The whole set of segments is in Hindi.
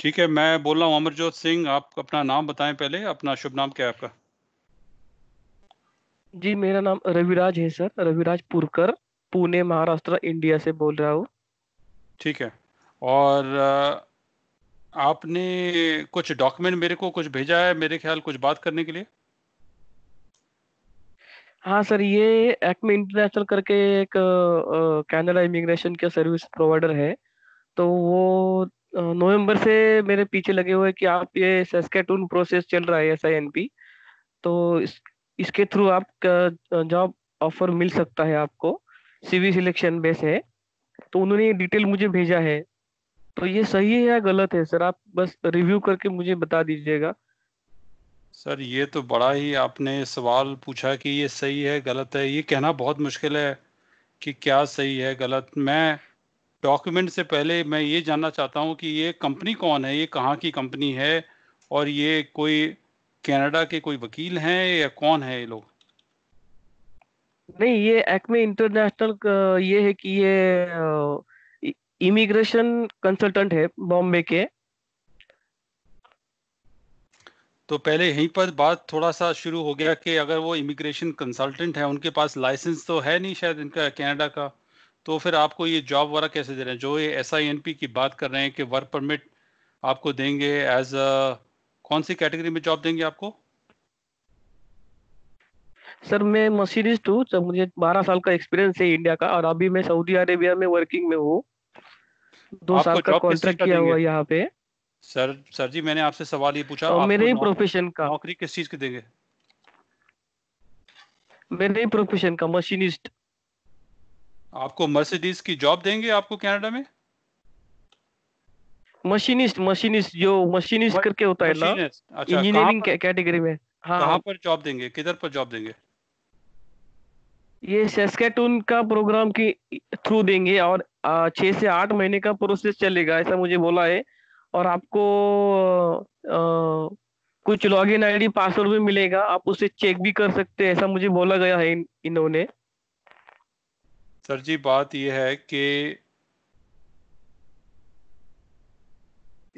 ठीक है मैं बोल रहा हूँ अमरजोत सिंह आप अपना नाम बताएं पहले अपना शुभ नाम क्या है आपका जी मेरा नाम रविराज है सर रविराज पुरकर पुणे महाराष्ट्र इंडिया से बोल रहा हूँ ठीक है और आपने कुछ डॉक्यूमेंट मेरे को कुछ भेजा है मेरे ख्याल कुछ बात करने के लिए हाँ सर ये एक्मे इंटरनेशनल करके एक कैनेडा इमिग्रेशन के सर्विस प्रोवाइडर है तो वो नवंबर से मेरे पीछे लगे हुए कि आप ये सस्केटून प्रोसेस चल रहा है एस आई एन पी तो इस, इसके थ्रू आप जॉब ऑफर मिल सकता है आपको सीवी सिलेक्शन बेस है तो उन्होंने ये डिटेल मुझे भेजा है तो ये सही है या गलत है सर आप बस रिव्यू करके मुझे बता दीजिएगा सर ये तो बड़ा ही आपने सवाल पूछा कि ये सही है गलत है ये कहना बहुत मुश्किल है कि क्या सही है गलत मैं डॉक्यूमेंट से पहले मैं ये जानना चाहता हूँ कि ये कंपनी कौन है ये कहाँ की कंपनी है और ये कोई कनाडा के कोई वकील हैं या कौन है ये लोग नहीं ये एक्मे इंटरनेशनल ये है कि ये इमिग्रेशन कंसल्टेंट है बॉम्बे के तो पहले यहीं पर बात थोड़ा सा शुरू हो गया कि अगर वो इमिग्रेशन कंसल्टेंट है उनके पास लाइसेंस तो है नहीं शायद इनका कनाडा का तो फिर आपको ये जॉब वर्क कैसे दे रहे हैं जो ये एस की बात कर रहे हैं कि वर्क परमिट आपको देंगे एज अ कौन सी कैटेगरी में जॉब देंगे आपको सर मैं मसीरिस टू सर मुझे 12 साल का एक्सपीरियंस है इंडिया का और अभी मैं सऊदी अरेबिया में वर्किंग में हूँ दो साल का कॉन्ट्रैक्ट किया हुआ यहाँ पे सर सर जी मैंने आपसे सवाल ये पूछा और मेरे ही प्रोफेशन का नौकरी किस चीज की देंगे मेरे ही प्रोफेशन का मशीनिस्ट आपको मर्सिडीज की जॉब देंगे आपको कनाडा में मशीनिस्ट मशीनिस्ट जो मशीनिस्ट करके होता है ना अच्छा, इंजीनियरिंग कैटेगरी में हाँ कहाँ पर जॉब देंगे किधर पर जॉब देंगे ये सेस्केटून का प्रोग्राम की थ्रू देंगे और छह से आठ महीने का प्रोसेस चलेगा ऐसा मुझे बोला है और आपको आ, कुछ लॉगिन आईडी पासवर्ड भी मिलेगा आप उसे चेक भी कर सकते हैं ऐसा मुझे बोला गया है इन, इन्होंने सर जी बात यह है कि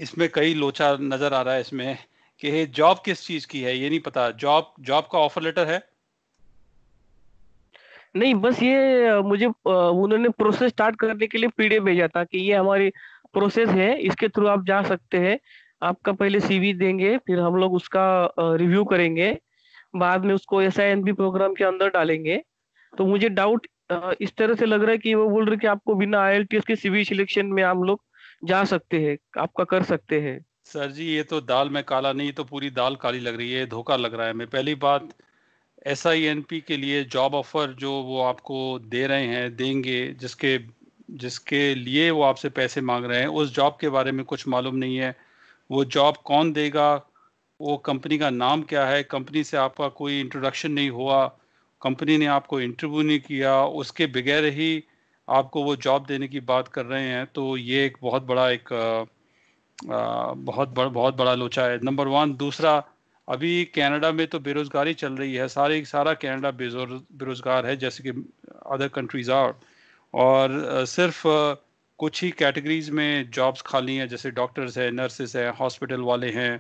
इसमें कई लोचा नजर आ रहा है इसमें कि जॉब किस चीज की है ये नहीं पता जॉब जॉब का ऑफर लेटर है नहीं बस ये मुझे उन्होंने प्रोसेस स्टार्ट करने के लिए पीडीएफ भेजा था कि ये हमारी प्रोसेस है इसके थ्रू आप जा सकते हैं आपका पहले सीवी देंगे फिर हम लोग उसका रिव्यू करेंगे बाद में उसको एस प्रोग्राम के अंदर डालेंगे तो मुझे डाउट इस तरह से लग रहा है कि वो बोल रहे कि आपको बिना आई के सीवी सिलेक्शन में हम लोग जा सकते हैं आपका कर सकते हैं सर जी ये तो दाल में काला नहीं तो पूरी दाल काली लग रही है धोखा लग रहा है मैं पहली बात एस आई एन पी के लिए जॉब ऑफर जो वो आपको दे रहे हैं देंगे जिसके जिसके लिए वो आपसे पैसे मांग रहे हैं उस जॉब के बारे में कुछ मालूम नहीं है वो जॉब कौन देगा वो कंपनी का नाम क्या है कंपनी से आपका कोई इंट्रोडक्शन नहीं हुआ कंपनी ने आपको इंटरव्यू नहीं किया उसके बगैर ही आपको वो जॉब देने की बात कर रहे हैं तो ये एक बहुत बड़ा एक आ, बहुत बड़ा बहुत बड़ा लोचा है नंबर वन दूसरा अभी कनाडा में तो बेरोज़गारी चल रही है सारे सारा कनाडा बेरोज़गार है जैसे कि अदर कंट्रीज़ आर और सिर्फ कुछ ही कैटेगरीज में जॉब्स खाली हैं जैसे डॉक्टर्स हैं नर्सेस हैं हॉस्पिटल वाले हैं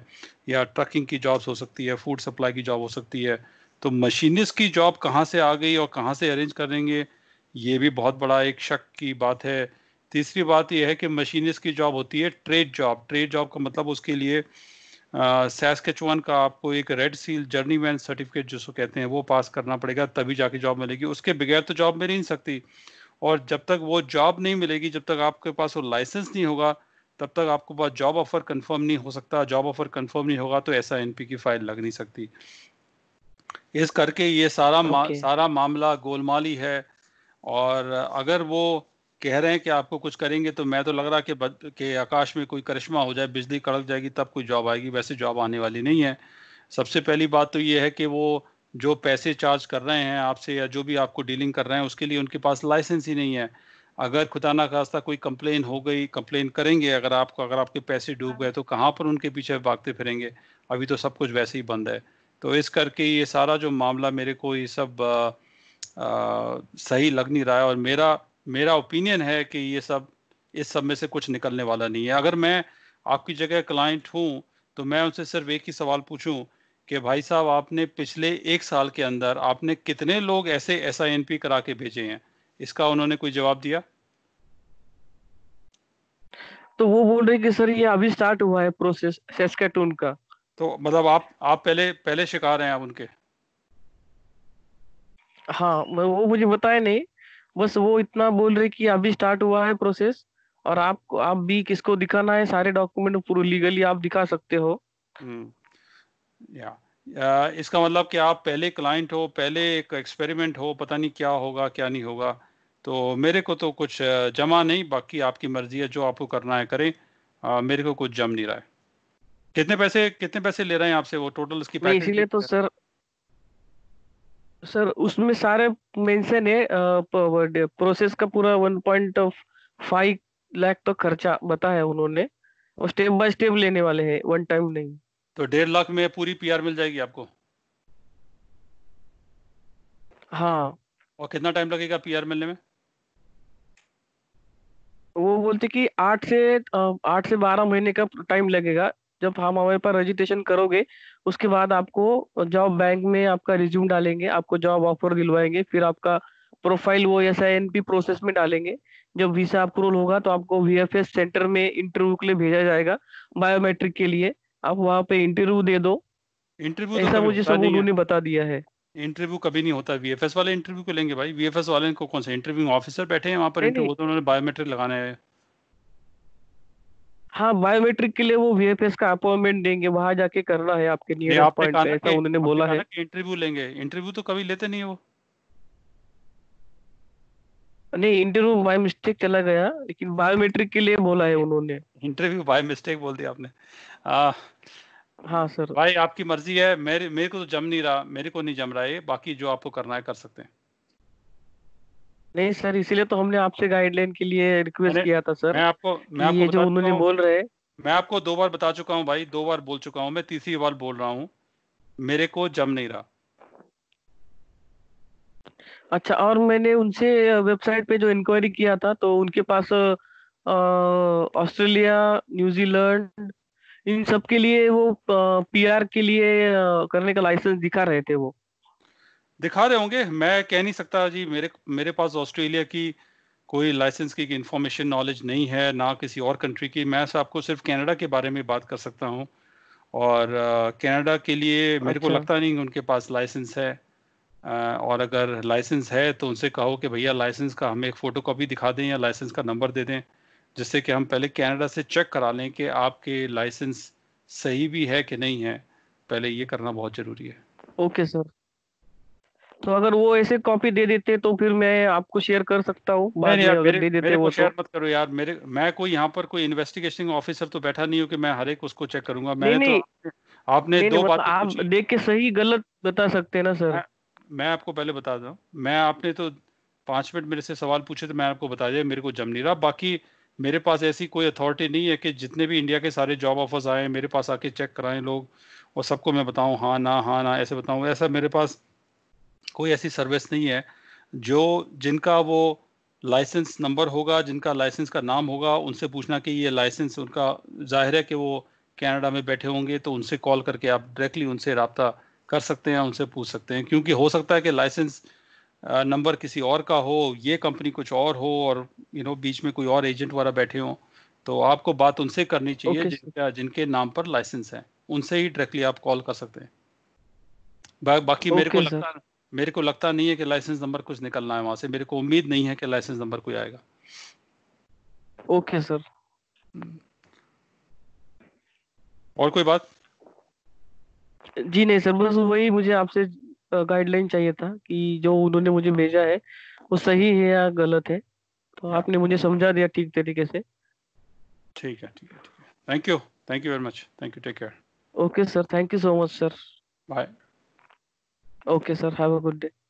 या ट्रकिंग की जॉब्स हो सकती है फूड सप्लाई की जॉब हो सकती है तो मशीनिस्ट की जॉब कहाँ से आ गई और कहाँ से अरेंज करेंगे ये भी बहुत बड़ा एक शक की बात है तीसरी बात यह है कि मशीनिस्ट की जॉब होती है ट्रेड जॉब ट्रेड जॉब का मतलब उसके लिए सैस के चुवन का आपको एक red seal journeyman certificate जिसको कहते हैं वो पास करना पड़ेगा तभी जाके जॉब मिलेगी उसके बगैर तो जॉब मिल ही नहीं सकती और जब तक वो जॉब नहीं मिलेगी जब तक आपके पास वो लाइसेंस नहीं होगा तब तक आपको पास जॉब ऑफर कंफर्म नहीं हो सकता जॉब ऑफर कंफर्म नहीं होगा तो ऐसा एनपी की फाइल लग नहीं सकती इस करके ये सारा okay. मा, सारा मामला गोलमाली है और अगर वो कह रहे हैं कि आपको कुछ करेंगे तो मैं तो लग रहा कि कि आकाश में कोई करिश्मा हो जाए बिजली कड़क जाएगी तब कोई जॉब आएगी वैसे जॉब आने वाली नहीं है सबसे पहली बात तो ये है कि वो जो पैसे चार्ज कर रहे हैं आपसे या जो भी आपको डीलिंग कर रहे हैं उसके लिए उनके पास लाइसेंस ही नहीं है अगर खुदा ना खास्ता कोई कंप्लेन हो गई कंप्लेन करेंगे अगर आपको अगर आपके पैसे डूब गए तो कहाँ पर उनके पीछे भागते फिरेंगे अभी तो सब कुछ वैसे ही बंद है तो इस करके ये सारा जो मामला मेरे को ये सब आ, आ, सही लग नहीं रहा है और मेरा मेरा ओपिनियन है कि ये सब इस सब में से कुछ निकलने वाला नहीं है अगर मैं आपकी जगह क्लाइंट हूँ तो मैं उनसे सिर्फ एक ही सवाल पूछूं कि भाई साहब आपने पिछले एक साल के अंदर आपने कितने लोग ऐसे एस आई करा के भेजे हैं इसका उन्होंने कोई जवाब दिया तो वो बोल रहे कि सर ये अभी स्टार्ट हुआ है प्रोसेस का तो मतलब आप आप पहले पहले शिकार हैं आप उनके हाँ वो मुझे बताया नहीं बस वो इतना बोल रहे कि अभी स्टार्ट हुआ है प्रोसेस और आपको आप भी किसको दिखाना है सारे डॉक्यूमेंट पूरे लीगली आप दिखा सकते हो हम्म, या आ, इसका मतलब कि आप पहले क्लाइंट हो पहले एक एक्सपेरिमेंट हो पता नहीं क्या होगा क्या नहीं होगा तो मेरे को तो कुछ जमा नहीं बाकी आपकी मर्जी है जो आपको करना है करें आ, मेरे को कुछ जम नहीं रहा है कितने पैसे कितने पैसे ले रहे हैं आपसे वो टोटल उसकी पैकेज इसीलिए तो सर सर उसमें सारे मेंशन है प्रोसेस का पूरा 1.5 लाख तो खर्चा बताया उन्होंने और स्टेप बाय स्टेप लेने वाले हैं वन टाइम नहीं तो डेढ़ लाख में पूरी पीआर मिल जाएगी आपको हाँ और कितना टाइम लगेगा पीआर मिलने में वो बोलते कि आठ से आठ से बारह महीने का टाइम लगेगा जब फॉर्म हमारे पास रजिस्ट्रेशन करोगे उसके बाद आपको जॉब बैंक में आपका रिज्यूम डालेंगे आपको जॉब ऑफर दिलवाएंगे फिर आपका प्रोफाइल वो S I N P process में डालेंगे जब वीसा अप्रूवल होगा तो आपको वी एफ एस सेंटर में इंटरव्यू के लिए भेजा जाएगा बायोमेट्रिक के लिए आप वहाँ पे इंटरव्यू दे दो इंटरव्यू तो ऐसा मुझे सब उन्होंने बता दिया है इंटरव्यू कभी नहीं होता वीएफएस वाले इंटरव्यू को लेंगे भाई वीएफएस वाले को कौन सा इंटरव्यू ऑफिसर बैठे हैं वहाँ पर इंटरव्यू तो उन्होंने बायोमेट्रिक लगाने हैं हाँ बायोमेट्रिक के लिए वो वीएफएस का अपॉइंटमेंट देंगे वहां जाके करना है आपके नियर अपॉइंट ऐसा उन्होंने बोला है इंटरव्यू लेंगे इंटरव्यू तो कभी लेते नहीं है वो नहीं इंटरव्यू बाय मिस्टेक चला गया लेकिन बायोमेट्रिक के लिए बोला है उन्होंने इंटरव्यू बाय मिस्टेक बोल दिया आपने आ, हाँ सर भाई आपकी मर्जी है मेरे मेरे को तो जम नहीं रहा मेरे को नहीं जम रहा है बाकी जो आपको करना है कर सकते हैं नहीं सर इसीलिए तो हमने आपसे गाइडलाइन के लिए रिक्वेस्ट किया था सर मैं आपको मैं आपको ये जो उन्होंने बोल रहे मैं आपको दो बार बता चुका हूँ भाई दो बार बोल चुका हूँ मैं तीसरी बार बोल रहा हूँ मेरे को जम नहीं रहा अच्छा और मैंने उनसे वेबसाइट पे जो इंक्वायरी किया था तो उनके पास ऑस्ट्रेलिया न्यूजीलैंड इन सब के लिए वो पीआर के लिए करने का लाइसेंस दिखा रहे थे वो दिखा रहे होंगे मैं कह नहीं सकता जी मेरे मेरे पास ऑस्ट्रेलिया की कोई लाइसेंस की इंफॉर्मेशन नॉलेज नहीं है ना किसी और कंट्री की मैं आपको सिर्फ कनाडा के बारे में बात कर सकता हूँ और कनाडा uh, के लिए मेरे को अच्छा। लगता नहीं उनके पास लाइसेंस है uh, और अगर लाइसेंस है तो उनसे कहो कि भैया लाइसेंस का हमें एक फोटो कॉपी दिखा दें या लाइसेंस का नंबर दे दें जिससे कि हम पहले कनाडा से चेक करा लें कि आपके लाइसेंस सही भी है कि नहीं है पहले ये करना बहुत ज़रूरी है ओके सर तो अगर वो ऐसे कॉपी दे देते तो फिर मैं आपको शेयर कर सकता हूँ नहीं, मेरे, दे देते मेरे वो को शेयर तो। मत करो यार मेरे मैं कोई यहाँ पर कोई इन्वेस्टिगेशन ऑफिसर तो बैठा नहीं हूँ कि मैं हर एक उसको चेक करूंगा मैंने तो आपने नहीं, दो बात मतलब आप देख के सही गलत बता सकते हैं ना सर मैं आपको पहले बता दू मैं आपने तो पांच मिनट मेरे से सवाल पूछे तो मैं आपको बता दिया मेरे को जम नहीं रहा बाकी मेरे पास ऐसी कोई अथॉरिटी नहीं है कि जितने भी इंडिया के सारे जॉब ऑफर्स आए मेरे पास आके चेक कराएं लोग और सबको मैं बताऊं हाँ ना हाँ ना ऐसे बताऊं ऐसा मेरे पास कोई ऐसी सर्विस नहीं है जो जिनका वो लाइसेंस नंबर होगा जिनका लाइसेंस का नाम होगा उनसे पूछना कि ये लाइसेंस उनका जाहिर है कि वो कनाडा में बैठे होंगे तो उनसे कॉल करके आप डायरेक्टली उनसे रबता कर सकते हैं उनसे पूछ सकते हैं क्योंकि हो सकता है कि लाइसेंस नंबर किसी और का हो ये कंपनी कुछ और हो और यू नो बीच में कोई और एजेंट वाला बैठे हों तो आपको बात उनसे करनी चाहिए okay, जिनके नाम पर लाइसेंस है उनसे ही डायरेक्टली आप कॉल कर सकते हैं बा, बाकी okay, मेरे को लगता है मेरे को लगता नहीं है कि लाइसेंस नंबर कुछ निकलना है वहां से मेरे को उम्मीद नहीं है कि लाइसेंस नंबर कोई आएगा ओके सर हम्म। और कोई बात जी नहीं सर बस वही मुझे आपसे गाइडलाइन चाहिए था कि जो उन्होंने मुझे भेजा है वो सही है या गलत है तो आपने मुझे समझा दिया ठीक तरीके से ठीक है ठीक है ठीक है thank you thank you very much thank you take care okay sir thank you so much sir bye Okay, sir. Have a good day.